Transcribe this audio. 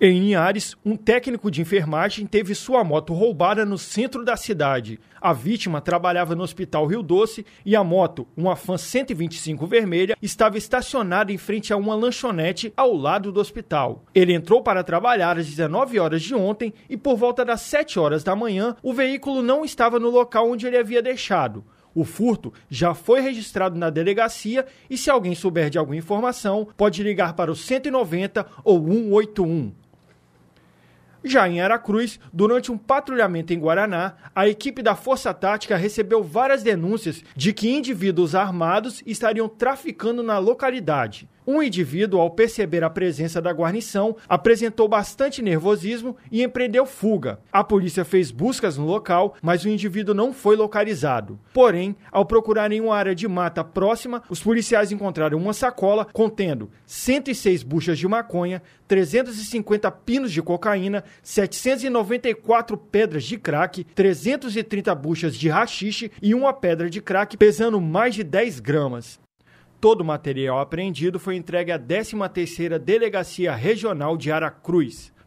Em Linhares, um técnico de enfermagem teve sua moto roubada no centro da cidade. A vítima trabalhava no Hospital Rio Doce e a moto, uma Fan 125 vermelha, estava estacionada em frente a uma lanchonete ao lado do hospital. Ele entrou para trabalhar às 19 horas de ontem e por volta das 7 horas da manhã, o veículo não estava no local onde ele havia deixado. O furto já foi registrado na delegacia e se alguém souber de alguma informação, pode ligar para o 190 ou 181. Já em Aracruz, durante um patrulhamento em Guaraná, a equipe da Força Tática recebeu várias denúncias de que indivíduos armados estariam traficando na localidade. Um indivíduo, ao perceber a presença da guarnição, apresentou bastante nervosismo e empreendeu fuga. A polícia fez buscas no local, mas o indivíduo não foi localizado. Porém, ao procurar em uma área de mata próxima, os policiais encontraram uma sacola contendo 106 buchas de maconha, 350 pinos de cocaína, 794 pedras de crack, 330 buchas de rachixe e uma pedra de crack pesando mais de 10 gramas. Todo o material apreendido foi entregue à 13ª Delegacia Regional de Aracruz.